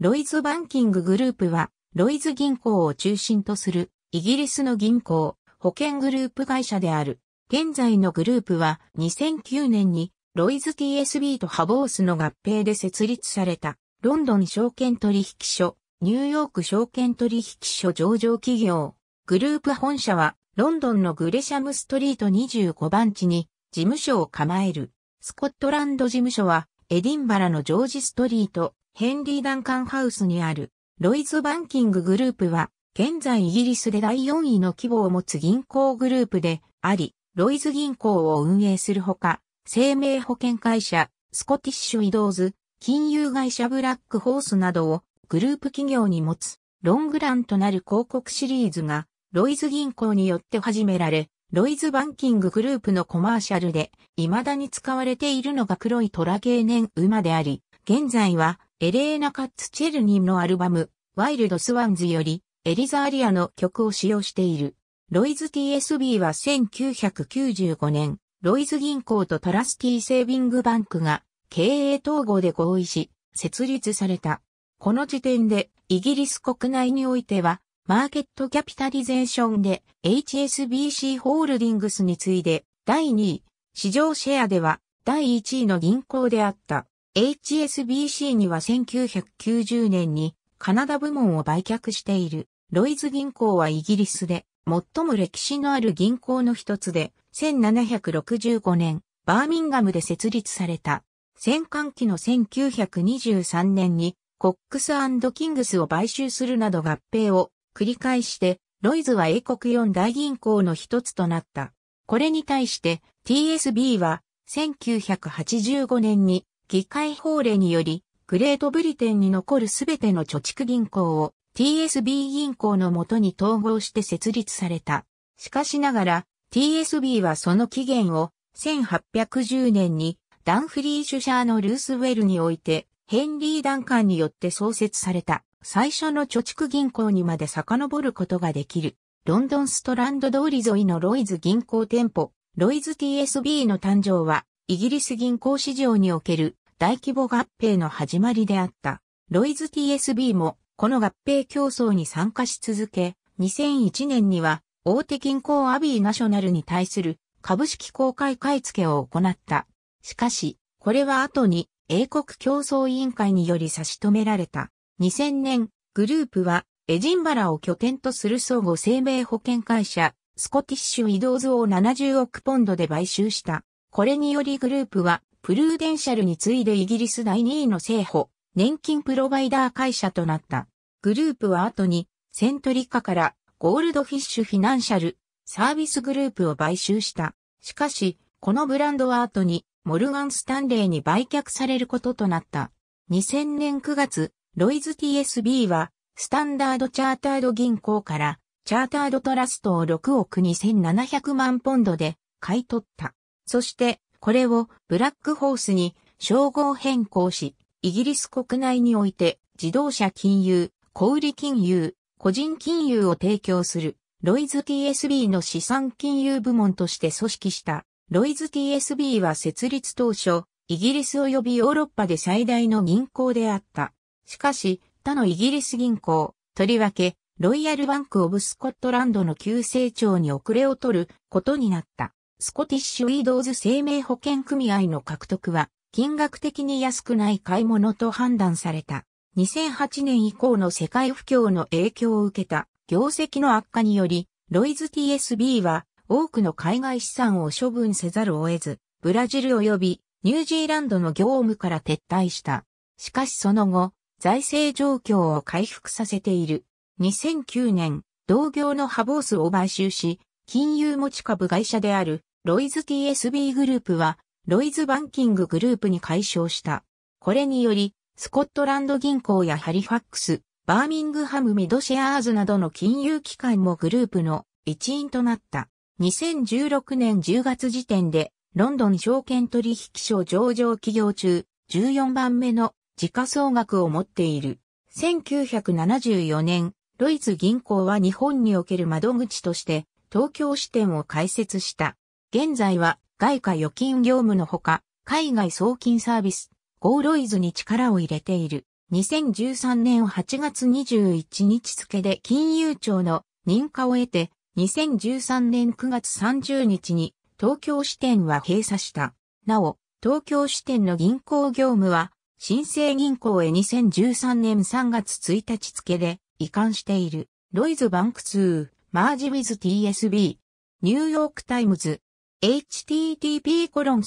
ロイズバンキンググループは、ロイズ銀行を中心とするイギリスの銀行、保険グループ会社である。現在のグループは2009年にロイズ TSB とハボースの合併で設立されたロンドン証券取引所、ニューヨーク証券取引所上場企業。グループ本社はロンドンのグレシャムストリート25番地に事務所を構える。スコットランド事務所はエディンバラのジョージストリートヘンリー・ダンカン・ハウスにあるロイズ・バンキンググループは、現在イギリスで第4位の規模を持つ銀行グループであり、ロイズ銀行を運営するほか、生命保険会社、スコティッシュ・イドーズ、金融会社ブラック・ホースなどをグループ企業に持つ、ロングランとなる広告シリーズが、ロイズ銀行によって始められ、ロイズバンキンググループのコマーシャルで、未だに使われているのが黒いトラ年馬であり、現在は、エレーナ・カッツ・チェルニンのアルバム、ワイルド・スワンズより、エリザアリアの曲を使用している。ロイズ TSB は1995年、ロイズ銀行とトラスティ・セービングバンクが経営統合で合意し、設立された。この時点で、イギリス国内においては、マーケットキャピタリゼーションで HSBC ホールディングスに次いで第2位、市場シェアでは第1位の銀行であった。HSBC には1990年にカナダ部門を売却している。ロイズ銀行はイギリスで最も歴史のある銀行の一つで、1765年、バーミンガムで設立された。戦艦期の1923年に、コックスキングスを買収するなど合併を繰り返して、ロイズは英国四大銀行の一つとなった。これに対して TSB は1985年に議会法令により、グレートブリテンに残るすべての貯蓄銀行を TSB 銀行のもとに統合して設立された。しかしながら、TSB はその期限を1810年にダンフリーシュシャーのルースウェルにおいてヘンリー・ダンカンによって創設された最初の貯蓄銀行にまで遡ることができる。ロンドンストランド通り沿いのロイズ銀行店舗、ロイズ TSB の誕生はイギリス銀行市場における大規模合併の始まりであった。ロイズ TSB もこの合併競争に参加し続け、2001年には大手銀行アビーナショナルに対する株式公開買付を行った。しかし、これは後に英国競争委員会により差し止められた。2000年、グループはエジンバラを拠点とする相互生命保険会社、スコティッシュ・イドーズを70億ポンドで買収した。これによりグループは、プルーデンシャルに次いでイギリス第2位の政府、年金プロバイダー会社となった。グループは後に、セントリカからゴールドフィッシュフィナンシャル、サービスグループを買収した。しかし、このブランドは後に、モルガン・スタンレーに売却されることとなった。2000年9月、ロイズ TSB は、スタンダードチャータード銀行から、チャータードトラストを6億2700万ポンドで買い取った。そして、これをブラックホースに称号変更し、イギリス国内において自動車金融、小売金融、個人金融を提供するロイズ TSB の資産金融部門として組織した。ロイズ TSB は設立当初、イギリス及びヨーロッパで最大の銀行であった。しかし、他のイギリス銀行、とりわけ、ロイヤルバンクオブスコットランドの急成長に遅れを取ることになった。スコティッシュウィードーズ生命保険組合の獲得は、金額的に安くない買い物と判断された。2008年以降の世界不況の影響を受けた業績の悪化により、ロイズ TSB は多くの海外資産を処分せざるを得ず、ブラジル及びニュージーランドの業務から撤退した。しかしその後、財政状況を回復させている。2009年、同業のハボースを買収し、金融持ち株会社であるロイズ TSB グループは、ロイズバンキンググループに解消した。これにより、スコットランド銀行やハリファックス、バーミングハムミドシェアーズなどの金融機関もグループの一員となった。2016年10月時点で、ロンドン証券取引所上場企業中、14番目の時価総額を持っている。1974年、ロイズ銀行は日本における窓口として東京支店を開設した。現在は外貨預金業務のほか、海外送金サービス、ゴーロイズに力を入れている。2013年8月21日付で金融庁の認可を得て、2013年9月30日に東京支店は閉鎖した。なお、東京支店の銀行業務は、新生銀行へ2013年3月1日付で移管している。ロイズバンク2、マージウィズ TSB、ニューヨークタイムズ、http://query.nytimes.com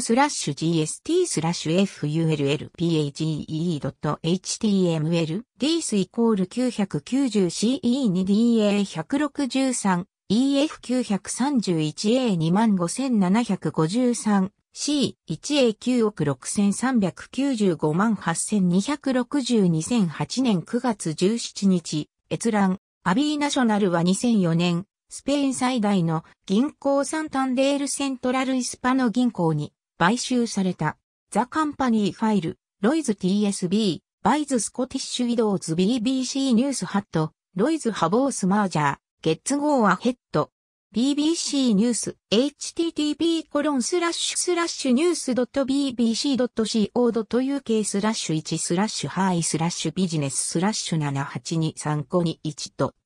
スラッシュ gst スラッシュ f u l p a g e h t m l d i s イコール 990ce2da163 ef931a25753 C1A9 6395万8262 0 0 8年9月17日、閲覧。アビーナショナルは2004年、スペイン最大の銀行サンタンデールセントラルイスパの銀行に買収された。ザ・カンパニー・ファイル、ロイズ TSB、バイズ・スコティッシュ・ウィドーズ BBC ニュースハット、ロイズ・ハボース・マージャー、ゲッツ・ゴー・アヘッド、BBC ニュース http コロンスラッシュスラッシュニュース .bbc.co.uk スラッシュ1スラッシュハイスラッシュビジネススラッシュ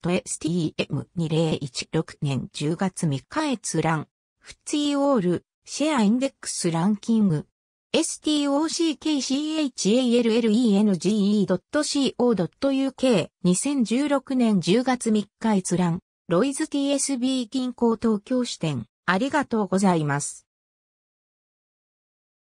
7823521.stm2016 年10月3日閲覧フツイオールシェアインデックスランキング stockchallenge.co.uk2016 年10月3日閲覧ロイズ TSB 銀行東京支店、ありがとうございます。